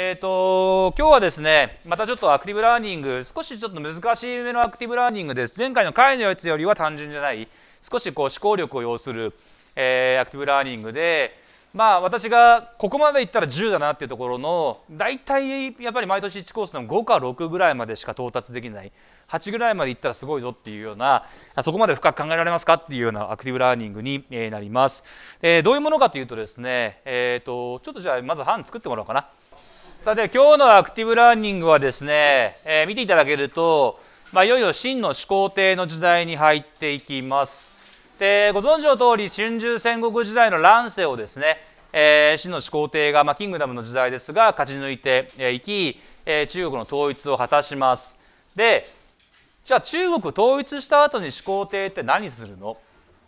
えっ、ー、と、今日はですね、またちょっとアクティブラーニング、少しちょっと難しいめのアクティブラーニングです。前回の回のやつよりは単純じゃない、少しこう思考力を要する、えー、アクティブラーニングで、まあ私がここまでいったら10だなっていうところの、大体やっぱり毎年1コースの5か6ぐらいまでしか到達できない、8ぐらいまでいったらすごいぞっていうような、そこまで深く考えられますかっていうようなアクティブラーニングになります。えー、どういうものかというとですね、えっ、と、ちょっとじゃあまず班作ってもらおうかな。さて今日のアクティブラーニングはですね、えー、見ていただけると、まあ、いよいよ真の始皇帝の時代に入っていきます。でご存知の通り春秋戦国時代の乱世をですね、えー、秦の始皇帝が、まあ、キングダムの時代ですが勝ち抜いてい、えき、えー、中国の統一を果たします。でじゃあ中国統一した後に始皇帝って何するの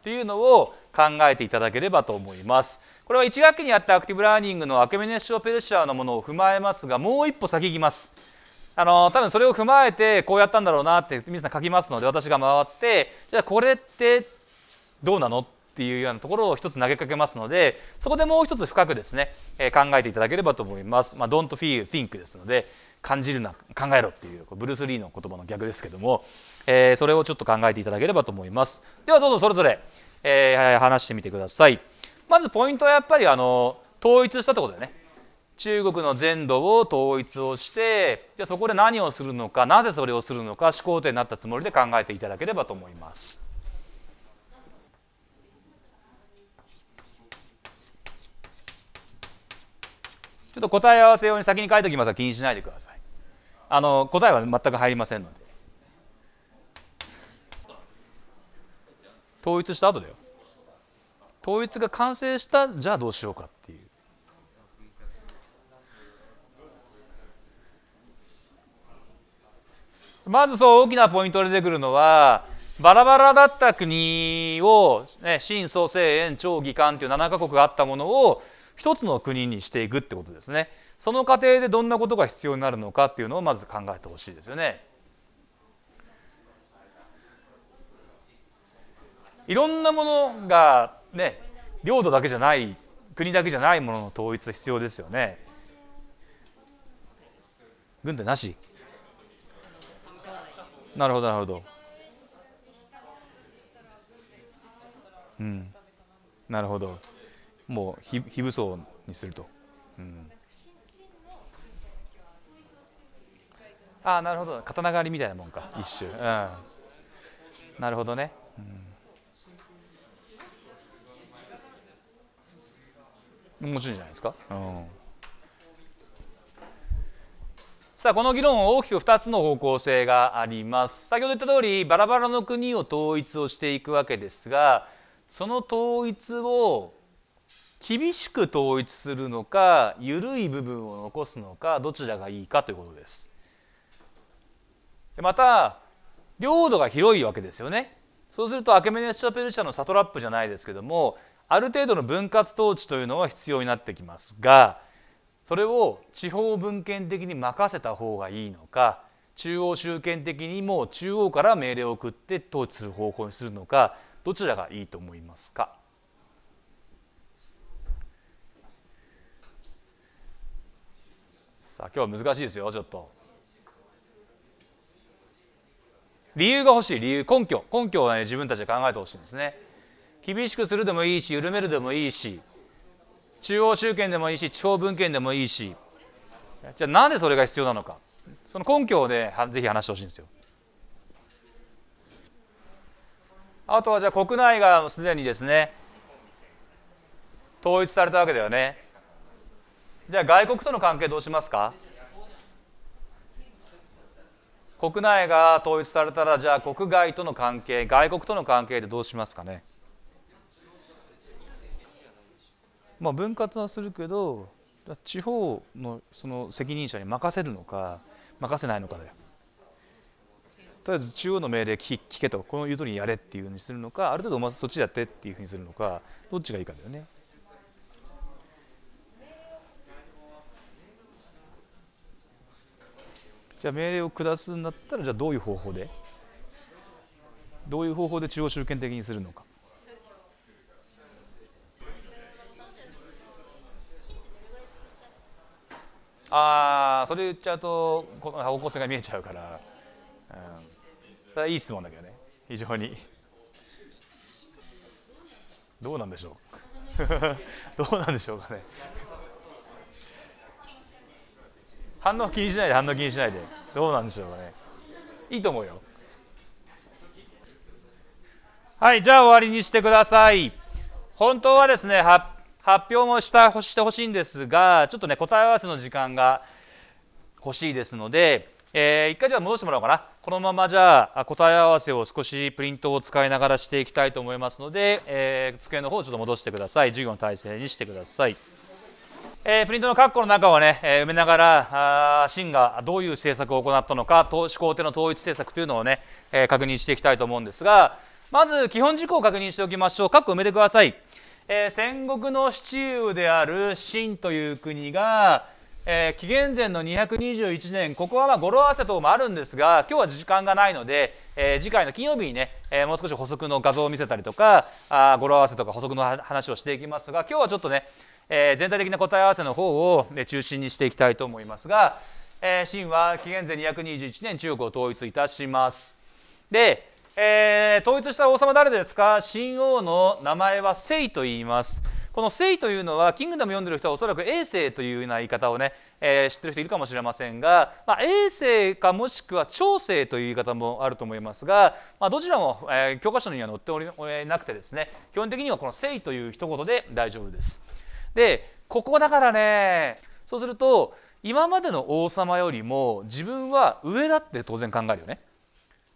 っていうのを考えていただければと思います。これは1学期にあったアクティブラーニングのアケメネシオ・ペルシアのものを踏まえますがもう一歩先行きます。あの多分それを踏まえてこうやったんだろうなって皆さん書きますので私が回ってじゃあこれってどうなのっていうようなところを一つ投げかけますのでそこでもう一つ深くですね、えー、考えていただければと思います。まあ、don't feel, think ですので感じるな考えろっていうブルース・リーの言葉の逆ですけども、えー、それをちょっと考えていただければと思います。ではどうぞそれぞれ、えー、話してみてください。まずポイントはやっぱりあの統一したってことだよね。中国の全土を統一をしてじゃあそこで何をするのかなぜそれをするのか思考点になったつもりで考えていただければと思います。ちょっと答え合わせ用に先に書いておきますが気にしないでください。あの答えは全く入りませんので。統一した後だよ。統一が完成したじゃあどうしようかっていう。まずそう大きなポイントで出てくるのはバラバラだった国を、ね、新創生園長議官という7カ国があったものを一つの国にしていくってことですね。その過程でどんなことが必要になるのかっていうのをまず考えてほしいですよね。いろんなものがね、領土だけじゃない国だけじゃないものの統一が必要ですよね。軍隊なしなるほどなるほど。うん、なるほど。もう非非武装にすると。うん、ああなるほど刀狩りみたいなもんか一種。うん、なるほどね。うんもちろんじゃないですか、うん、さあこの議論大きく2つの方向性があります先ほど言った通りバラバラの国を統一をしていくわけですがその統一を厳しく統一するのか緩い部分を残すのかどちらがいいかということです。でまた領土が広いわけですよね。そうするとアケメネス・チャペル社のサトラップじゃないですけどもある程度の分割統治というのは必要になってきますがそれを地方分権的に任せた方がいいのか中央集権的にも中央から命令を送って統治する方向にするのかどちらがいいと思いますかさあ今日は難しいですよちょっと。理由が欲しい理由根拠根拠はね自分たちで考えてほしいんですね。厳しくするでもいいし緩めるでもいいし中央集権でもいいし地方分権でもいいしじゃあなんでそれが必要なのかその根拠をねぜひ話してほしいんですよ。あとはじゃあ国内がすでにですね統一されたわけだよね。じゃあ外国との関係どうしますか国内が統一されたらじゃあ国外との関係外国との関係でどうしますかねまあ、分割はするけど地方のその責任者に任せるのか任せないのかだよ。とりあえず中央の命令聞けとこの言うおりにやれっていうふうにするのかある程度まずそっちやってっていうふうにするのかどっちがいいかだよね。じゃあ命令を下すんだったらじゃあどういう方法でどういう方法で中央集権的にするのかああそれ言っちゃうとこ方向性が見えちゃうから、うん、それはいい質問だけどね非常にどうなんでしょう どうなんでしょうかね反応気にしないで反応気にしないでどうなんでしょうかねいいと思うよはいじゃあ終わりにしてください本当はですね発発表もしたしてほしいんですがちょっとね答え合わせの時間が欲しいですので、えー、一回じゃあ戻してもらおうかなこのままじゃあ答え合わせを少しプリントを使いながらしていきたいと思いますので、えー、机の方をちょっと戻してください授業の体制にしてください。えー、プリントの括弧の中をね、え埋めながら、あ芯がどういう政策を行ったのか、思考手の統一政策というのをね、え確認していきたいと思うんですが、まず基本事項を確認しておきましょう。括弧埋めてください。えー、戦国の市中である秦という国が、えー、紀元前の221年ここはまあ語呂合わせ等もあるんですが今日は時間がないので、えー、次回の金曜日にね、えもう少し補足の画像を見せたりとかあ語呂合わせとか補足の話をしていきますが今日はちょっとね、え全体的な答え合わせの方を、ね、中心にしていきたいと思いますが、え秦は紀元前221年中国を統一いたします。でえー、統一した王様誰ですか新王の名前は聖と言います。この聖というのはキングダム読んでる人はおそらく永世というような言い方をね、えー、知ってる人いるかもしれませんが、まあ、永世かもしくは長生という言い方もあると思いますが、まあ、どちらも、えー、教科書には載っておりなくてですね基本的にはこの聖という一言で大丈夫です。でここだからねそうすると今までの王様よりも自分は上だって当然考えるよね。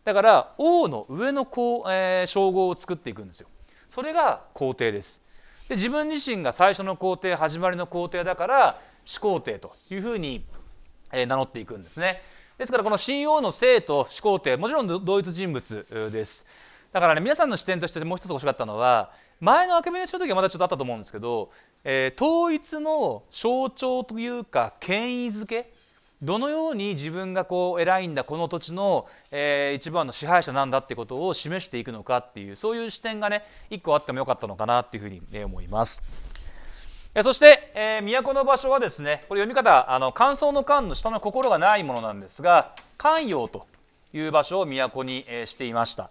だから王の上のこう、えー、称号を作っていくんですよそれが皇帝ですで自分自身が最初の皇帝始まりの皇帝だから始皇帝というふうに、え名乗っていくんですねですからこの新王の生と始皇帝もちろん同一人物ですだからね皆さんの視点としてもう一つ欲しかったのは前の明けメネの時はまだちょっとあったと思うんですけど、えー、統一の象徴というか権威づけどのように自分がこう偉いんだこの土地の、えー、一番の支配者なんだってことを示していくのかっていうそういう視点がね一個あってもよかったのかなっていうふうに、ね、思います。そして、えー、都の場所はですねこれ読み方あの感想の間の下の心がないものなんですが寛陽という場所を都に、えー、していました。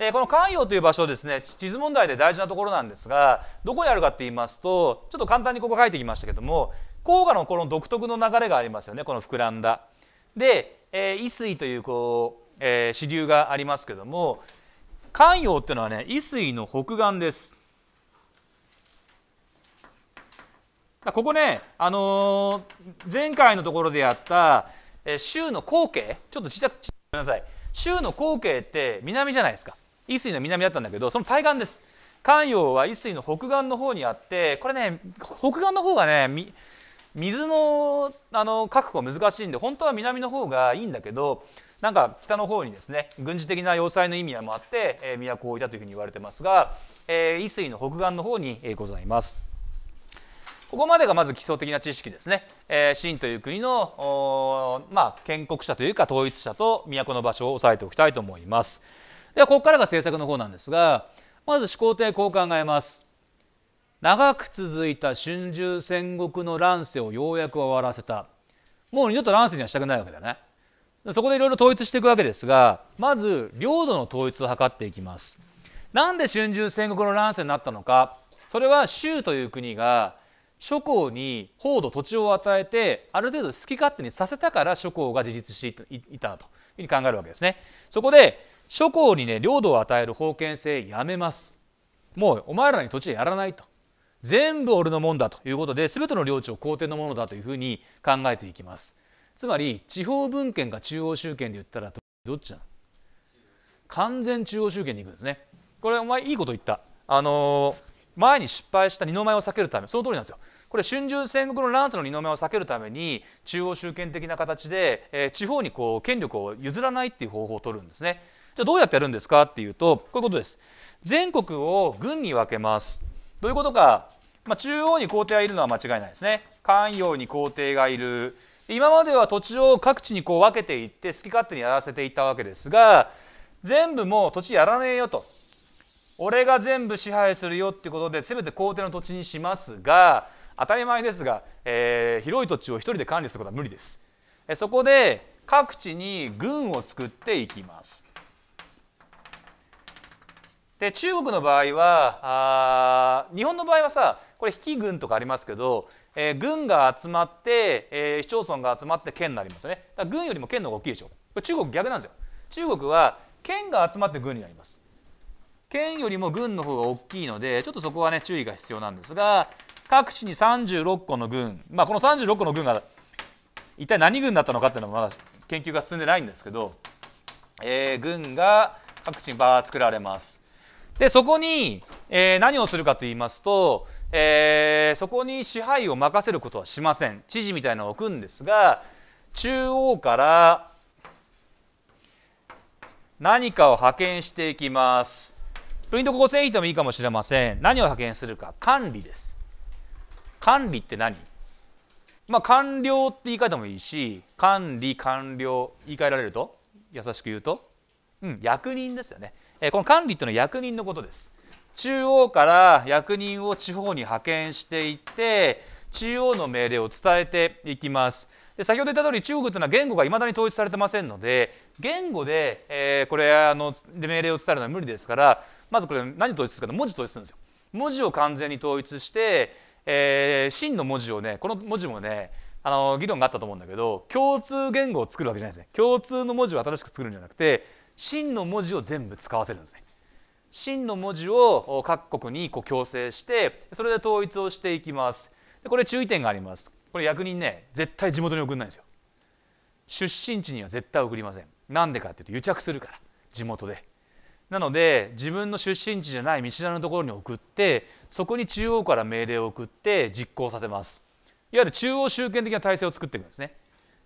えこの寛陽という場所ですね地図問題で大事なところなんですがどこにあるかって言いますとちょっと簡単にここ書いてきましたけども黄河のこの独特の流れがありますよねこの膨らんだ。で、えー、水というこう、えー、支流がありますけども関陽っていうのはね伊水の北岸です。ここね、あのー、前回のところでやった、えー、州の後継ちょっとちっちゃくごめんなさい州の後継って南じゃないですか伊水の南だったんだけどその対岸です関陽は伊水の北岸の方にあってこれね北岸の方がね水のあの確保難しいんで本当は南の方がいいんだけどなんか北の方にですね軍事的な要塞の意味もあって、えー、都を置いたというふうに言われてますが、えー、伊水の北岸の方に、えー、ございます。ここまでがまず基礎的な知識ですね。えー、秦という国の、まあ、建国者というか統一者と都の場所を押さえておきたいと思います。ではここからが政策の方なんですがまず始皇帝こう考えます。長く続いた春秋戦国の乱世をようやく終わらせたもう二度と乱世にはしたくないわけだねそこでいろいろ統一していくわけですがまず領土の統一を図っていきますなんで春秋戦国の乱世になったのかそれは州という国が諸侯に法土土地を与えてある程度好き勝手にさせたから諸侯が自立していたというふうに考えるわけですねそこで諸侯にね領土を与える封建制やめますもうお前らに土地やらないと全部俺のもんだということで全ての領地を皇帝のものだというふうに考えていきますつまり地方分権か中央集権で言ったらどっちなの完全中央集権に行くんですねこれお前いいこと言ったあのー、前に失敗した二の舞を避けるためその通りなんですよこれ春秋戦国の乱世の二の目を避けるために中央集権的な形で、えー、地方にこう権力を譲らないっていう方法を取るんですね。じゃあどうやってやるんですかっていうとこういうことです。全国を軍に分けます。どういうことか、まあ、中央に皇帝がいるのは間違いないですね関陽に皇帝がいる今までは土地を各地にこう分けていって好き勝手にやらせていたわけですが全部もう土地やらねえよと俺が全部支配するよってことでせめて皇帝の土地にしますが当たり前ですが、えー、広い土地を1人で管理することは無理です。えそこで各地に軍を作っていきます。で中国の場合はあ日本の場合はさこれ非軍とかありますけど、えー、軍が集まって、えー、市町村が集まって県になりますよねだから軍よりも県の方が大きいでしょう。中国逆なんですよ中国は県が集まって軍になります県よりも軍の方が大きいのでちょっとそこはね注意が必要なんですが各市に36個の軍まあこの36個の軍が一体何軍だったのかっていうのもまだ研究が進んでないんですけど、えー、軍が各地にバー作られますで、そこに、えー、何をするかと言いますと、えー、そこに支配を任せることはしません。知事みたいなのを置くんですが、中央から何かを派遣していきます。プリント構成費でもいいかもしれません。何を派遣するか、管理です。管理って何まあ、官僚って言い方もいいし、管理、官僚、言い換えられると、優しく言うと。うん、役人ですよね、えこの管理というのは役人のことです中央から役人を地方に派遣していって中央の命令を伝えていきますで先ほど言った通り中国というのは言語がいまだに統一されてませんので言語で、えー、これあの命令を伝えるのは無理ですからまずこれ何統一するか文字統一するんですよ文字を完全に統一して、えー、真の文字をねこの文字もねあの議論があったと思うんだけど共通言語を作るわけじゃないですね共通の文字を新しく作るんじゃなくて真の文字を全部使わせるんですね。真の文字を各国にこう強制してそれで統一をしていきますでこれ注意点がありますこれ役人ね絶対地元に送んないんですよ出身地には絶対送りませんなんでかっていうと癒着するから地元でなので自分の出身地じゃない見知らぬところに送ってそこに中央から命令を送って実行させますいわゆる中央集権的な体制を作っていくんですね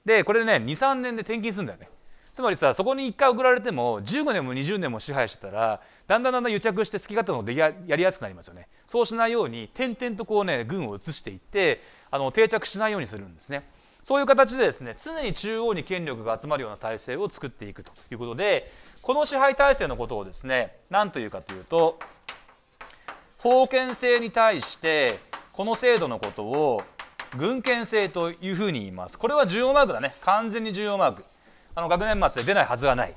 でこれでね23年で転勤するんだよねつまりさそこに1回送られても15年も20年も支配してたらだんだんだんだん癒着して好き勝手のでややりやすくなりますよねそうしないように点々とこうね軍を移していってあの定着しないようにするんですね。そういう形でですね常に中央に権力が集まるような体制を作っていくということでこの支配体制のことをですね何というかというと封建制に対してこの制度のことを軍権制というふうに言います。これは重要マークだね。完全に重要マーク。あの学年末で出ないはずがない。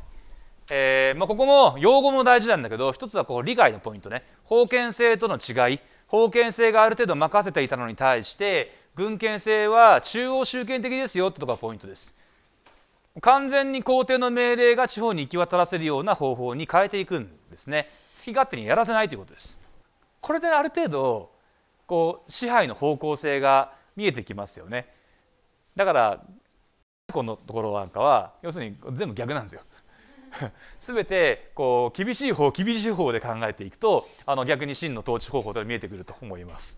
えーまあ、ここも用語も大事なんだけど一つはこう理解のポイントね封建制との違い封建制がある程度任せていたのに対して軍権制は中央集権的ですよってとこがポイントです完全に皇帝の命令が地方に行き渡らせるような方法に変えていくんですね好き勝手にやらせないということですこれである程度こう支配の方向性が見えてきますよねだからこのところなんかは要するに全部逆なんですよ。す べてこう厳しい方厳しい方で考えていくとあの逆に真の統治方法というのが見えてくると思います。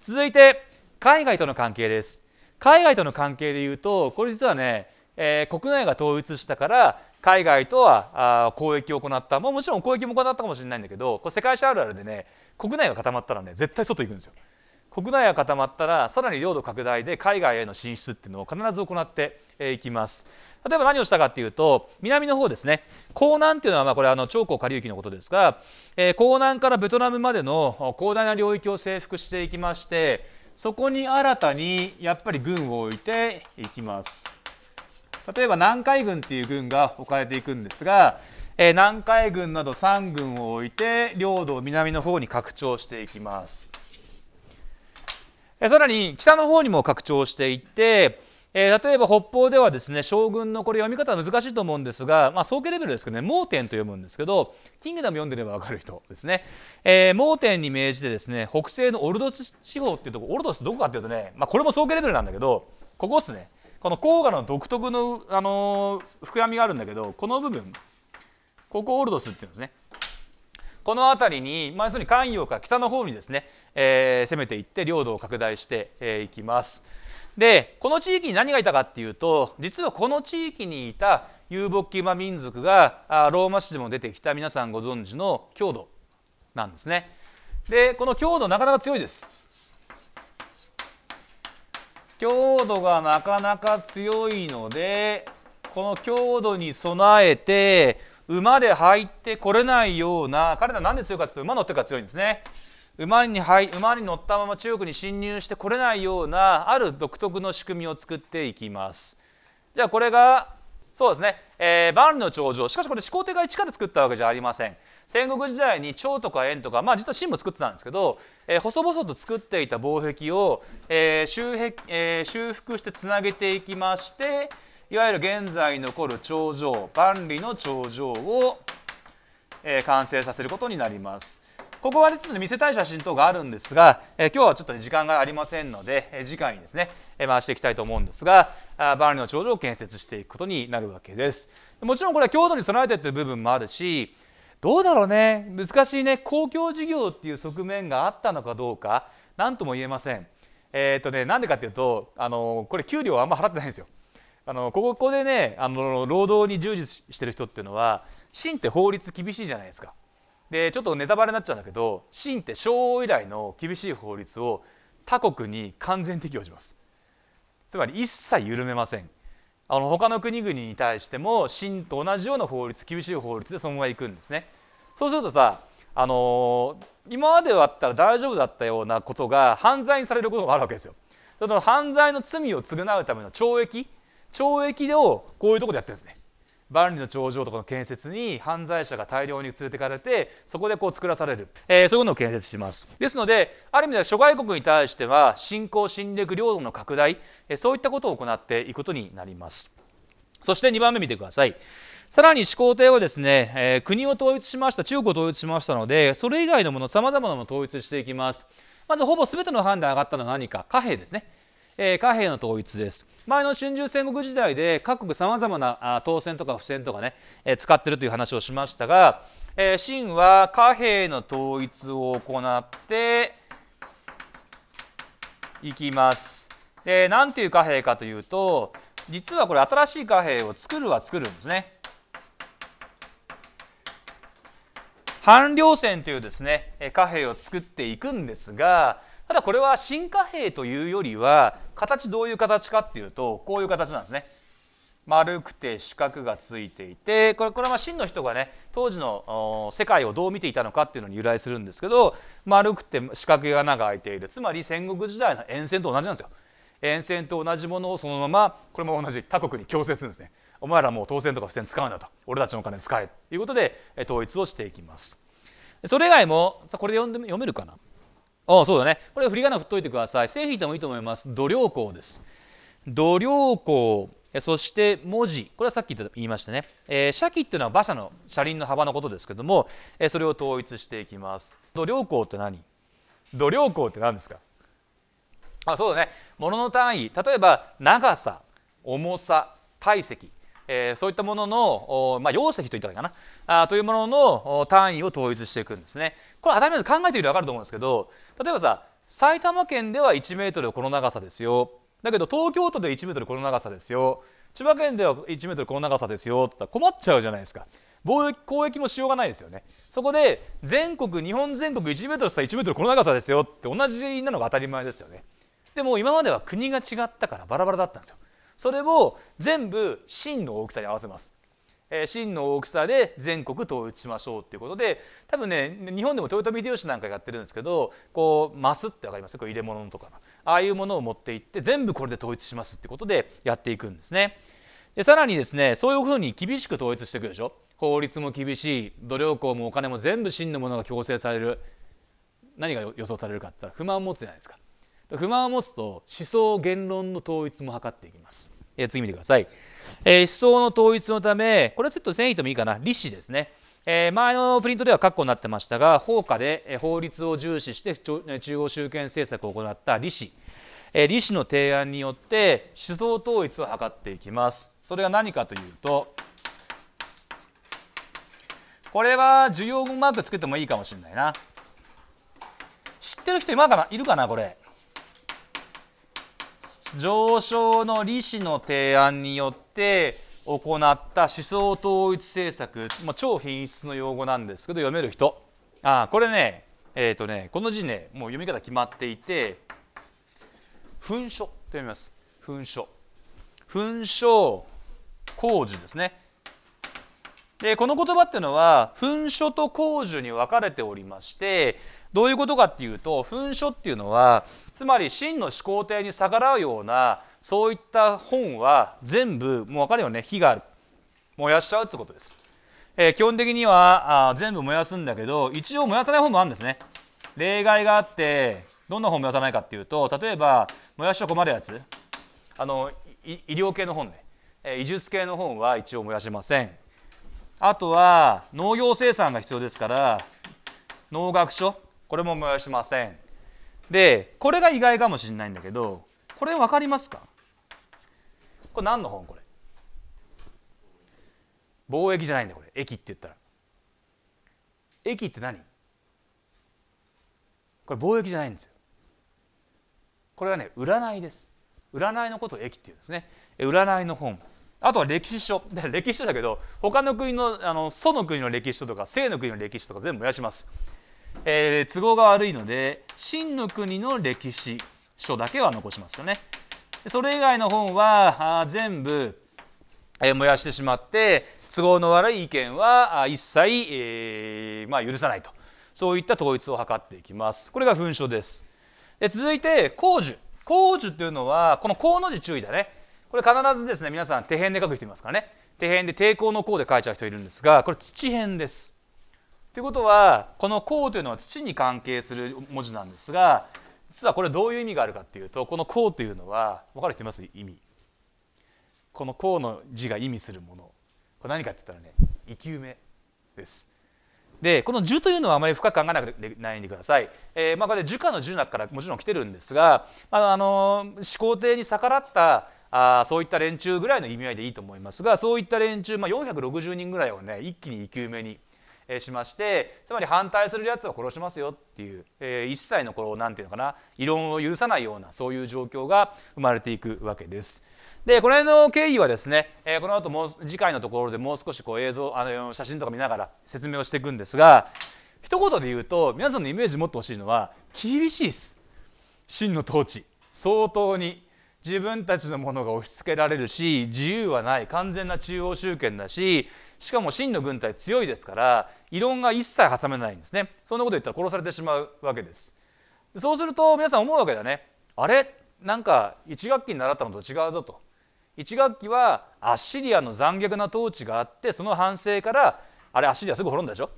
続いて海外との関係です。海外との関係でいうとこれ実はね、えー、国内が統一したから海外とは交易を行った、まあ、もちろん交易も行ったかもしれないんだけどこれ世界史あるあるでね国内が固まったらね絶対外行くんですよ。国内が固まったらさらに領土拡大で海外への進出っていうのを必ず行っていきます例えば何をしたかっていうと南の方ですね江南っていうのはまあこれあの長江下流域のことですが、え江南からベトナムまでの広大な領域を征服していきましてそこに新たにやっぱり軍を置いていきます例えば南海軍っていう軍が置かれていくんですが南海軍など3軍を置いて領土を南の方に拡張していきますさらに北の方にも拡張していって、えー、例えば北方ではですね将軍のこれ読み方は難しいと思うんですが、まあ、総計レベルですけどね盲点と読むんですけどキングダム読んでれば分かる人ですね、えー、盲点に命じてですね北西のオルドス地方っていうとこオルドスどこかっていうとね、まあ、これも総計レベルなんだけどここですねこの黄河の独特の、あのー、膨らみがあるんだけどこの部分ここオルドスっていうんですねこの辺りに、まあ、要するに関陽から北の方にですね、えー、攻めていって領土を拡大してい、えー、きます。でこの地域に何がいたかっていうと実はこの地域にいた遊牧騎馬民族があローマ史でも出てきた皆さんご存知の強度なんですね。でこの強度なかなか強いです。強度がなかなか強いのでこの強度に備えて馬で入ってこれないような彼らなんで強いかというと馬乗ってから強いんですね馬に入馬に乗ったまま中国に侵入してこれないようなある独特の仕組みを作っていきますじゃあこれがそうですね、えー、万里の長城しかしこれ始皇帝が一から作ったわけじゃありません戦国時代に長とか円とかまあ実は秦も作ってたんですけど、えー、細々と作っていた防壁を、えー、修えー、修復してつなげていきましていわゆる現在残る頂上万里の頂上を、えー、完成させることになります。ここは、ちょっと見せたい写真等があるんですが、えー、今日はちょっと、ね、時間がありませんので、えー、次回にですね、えー、回していきたいと思うんですが、あ万里の頂上を建設していくことになるわけです。もちろんこれは強度に備えてっていう部分もあるし、どうだろうね、難しいね、公共事業っていう側面があったのかどうか、何とも言えません。えっ、ー、とね、なんでかっていうと、あのこれ給料はあんま払ってないんですよ。あのここでねあの労働に従事してる人っていうのは真って法律厳しいじゃないですか。でちょっとネタバレになっちゃうんだけど真って昭和以来の厳しい法律を他国に完全適用します。つまり一切緩めません。あの他の国々に対しても真と同じような法律厳しい法律でそのままいくんですね。そうするとさあのー、今まではあったら大丈夫だったようなことが犯罪にされることもあるわけですよ。その犯罪の罪を償うための懲役懲役をこういうとこでやってるんですね。万里の長城とかの建設に犯罪者が大量に連れてかれてそこでこう作らされる、えー、そういうのを建設しますですのである意味では諸外国に対しては侵攻侵略領土の拡大、えー、そういったことを行っていくことになりますそして2番目見てくださいさらに始皇帝はですね、えー、国を統一しました中国を統一しましたのでそれ以外のものさまざまなものを統一していきますまずほぼ全ての判断上がったのは何か貨幣ですねえー、貨幣の統一です。前の春秋戦国時代で各国さまざまな当選とか不選とかね、えー、使ってるという話をしましたが、えー、秦は貨幣の統一を行っていきます。で何ていう貨幣かというと実はこれ新しい貨幣を作るは作るんですね。半量線というですね貨幣を作っていくんですがただこれは進化兵というよりは形どういう形かっていうとこういう形なんですね。丸くて四角がついていてこれこれは真の人がね当時の世界をどう見ていたのかっていうのに由来するんですけど丸くて四角い穴が開いているつまり戦国時代の沿線と同じなんですよ。沿線と同じものをそのままこれも同じ他国に強制するんですね。お前らもう当選とか不戦使うんだと俺たちのお金使えということで統一をしていきます。それ以外もこれで読んで読めるかなああ、そうだね。これ振り仮名振っといてください。線引いてもいいと思います。度量衡です。度量衡。そして文字、これはさっき言いましたね、えー、車機っていうのは馬車の車輪の幅のことですけども、えー、それを統一していきます。度量衡って何度量衡って何ですかあそうだね、物の単位、例えば長さ、重さ、体積、えー、そういったものの、まあ、容積といったらいいかなあというものの単位を統一していくんですね。これ当たり前考えてみると分かると思うんですけど例えばさ埼玉県では1メートルこの長さですよだけど東京都で1メートルこの長さですよ千葉県では1メートルこの長さですよって言ったら困っちゃうじゃないですか。貿易交易もしようがないですよね。そこで全国日本全国1メートルったら1メートルこの長さですよって同じなのが当たり前ですよね。でも今までは国が違ったからバラバラだったんですよ。それを全部真の大きさに合わせます。え真の大きさで全国統一しましょうっていうことで多分ね日本でも豊臣秀吉なんかやってるんですけどこうマスって分かりますこう入れ物とかああいうものを持っていって全部これで統一しますってことでやっていくんですね。でさらにですねそういうふうに厳しく統一していくでしょ法律も厳しい努力校もお金も全部真のものが強制される何が予想されるかって言ったら不満を持つじゃないですか。不満を持つと思想言論の統一も図っていきます。え次見てください、えー、思想の統一のため、これはちょっと善意ともいいかな、利子ですね。えー、前のプリントでは括弧になってましたが、法下で法律を重視して中央集権政策を行った利子。えー、利子の提案によって思想統一を図っていきます。それが何かというと、これは需要マーク作ってもいいかもしれないな。知ってる人今かないるかな、これ。上昇の利子の提案によって行った思想統一政策、まあ、超品質の用語なんですけど読める人あこれねえっ、ー、とねこの字ねもう読み方決まっていて噴書と読みます噴書噴書工事ですねでこの言葉っていうのは噴書と工事に分かれておりましてどういうことかっていうと噴書っていうのはつまり真の始皇帝に逆らうようなそういった本は全部もう分かるよね火がある燃やしちゃうってことです。えー、基本的にはあ全部燃やすんだけど一応燃やさない本もあるんですね。例外があってどんな本燃やさないかっていうと例えば燃やしちゃ困るやつあの医療系の本ね、えー、医術系の本は一応燃やしません。あとは農業生産が必要ですから農学書これも燃やしませんでこれが意外かもしれないんだけどこれ分かりますかこれ何の本これ貿易じゃないんだこれ駅って言ったら駅って何これ貿易じゃないんですよこれはね占いです占いのことを駅っていうんですね占いの本あとは歴史書歴史書だけど他の国のあの祖の国の歴史書とか生の国の歴史とか全部燃やしますえー、都合が悪いので秦の国の歴史書だけは残しますよね。それ以外の本は全部、えー、燃やしてしまって都合の悪い意見は一切、えー、まあ、許さないとそういった統一を図っていきます。これが紛書です。で続いて工寿工寿というのはこの「工」の字注意だね。これ必ずですね皆さん手辺で書く人いますからね。手辺で抵抗の項で書いちゃう人いるんですがこれ土辺です。ということはこの「孔」というのは土に関係する文字なんですが実はこれどういう意味があるかっていうとこの「孔」というのは分かる人います意味この「孔」の字が意味するものこれ何かって言ったらね生き埋めですでこの「樹」というのはあまり深く考えなくてないでください、えー、まあ、これ「樹下の樹」の中からもちろん来てるんですが、まあ、あの始皇帝に逆らったあそういった連中ぐらいの意味合いでいいと思いますがそういった連中、まあ、460人ぐらいをね一気に生き埋めにしましてつまり反対するやつを殺しますよっていう、えー、一切のこう何て言うのかな異論を許さないようなそういう状況が生まれていくわけです。でこの辺の経緯はですね、えー、この後もう次回のところでもう少しこう映像あの写真とか見ながら説明をしていくんですが一言で言うと皆さんのイメージ持ってほしいのは厳しいです真の統治相当に自分たちのものが押し付けられるし自由はない完全な中央集権だししかも真の軍隊強いですから異論が一切挟めないんですねそんなこと言ったら殺されてしまうわけですそうすると皆さん思うわけだねあれなんか1学期に習ったのと違うぞと1学期はアッシリアの残虐な統治があってその反省からあれアッシリアすぐ滅んだでしょ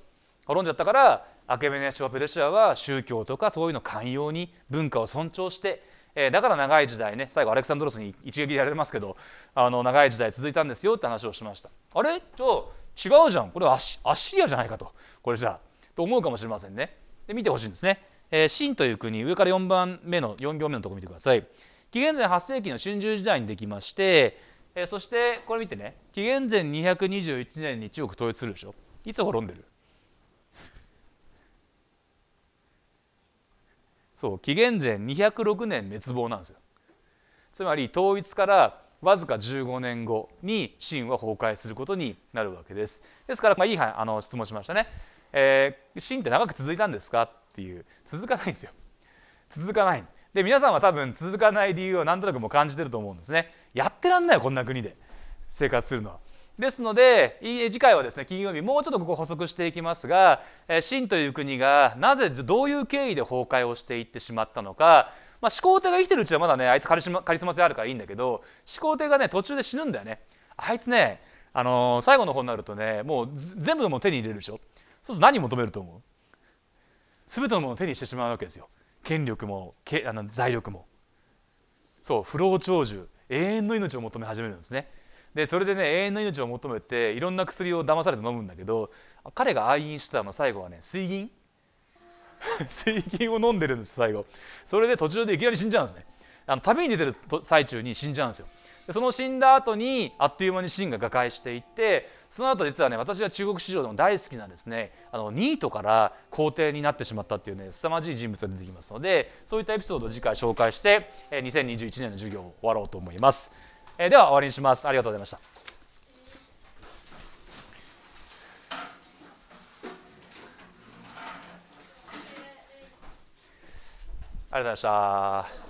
滅んじゃったからアケメネショペレシアは宗教とかそういうの寛容に文化を尊重してえー、だから長い時代ね最後アレクサンドロスに一撃やられますけどあの長い時代続いたんですよって話をしましたあれと違うじゃんこれはアッシリアじゃないかとこれじゃあと思うかもしれませんねで見てほしいんですね、えー、シンという国上から4番目の4行目のとこ見てください紀元前8世紀の春秋時代にできまして、えー、そしてこれ見てね紀元前221年に中国統一するでしょいつ滅んでるそう紀元前206年滅亡なんですよつまり統一からわずか15年後に秦は崩壊することになるわけですですから、まあ、いいあの質問しましたね、えー、って長く続いたんですかっていう続かないんですよ続かないで皆さんは多分続かない理由をなんとなくもう感じてると思うんですねやってらんないよこんな国で生活するのはですので次回はですね金曜日もうちょっとここ補足していきますが秦という国がなぜどういう経緯で崩壊をしていってしまったのかまあ、始皇帝が生きてるうちはまだねあいつカリスマカリスマ性あるからいいんだけど始皇帝がね途中で死ぬんだよねあいつね、あのー、最後の方になるとねもう全部もう手に入れるでしょそうすると何求めると思う全てのものを手にしてしまうわけですよ権力もけあの財力もそう不老長寿永遠の命を求め始めるんですねでそれでね永遠の命を求めていろんな薬を騙されて飲むんだけど彼が愛飲したの最後はね水銀 水銀を飲んでるんです最後それで途中でいきなり死んじゃうんですねあの旅に出てる最中に死んじゃうんですよでその死んだ後にあっという間にシンが瓦解していってその後実はね私は中国史上でも大好きなですねあのニートから皇帝になってしまったっていうね凄まじい人物が出てきますのでそういったエピソードを次回紹介して2021年の授業を終わろうと思います。えー、では終わりにします。ありがとうございました。ありがとうございました。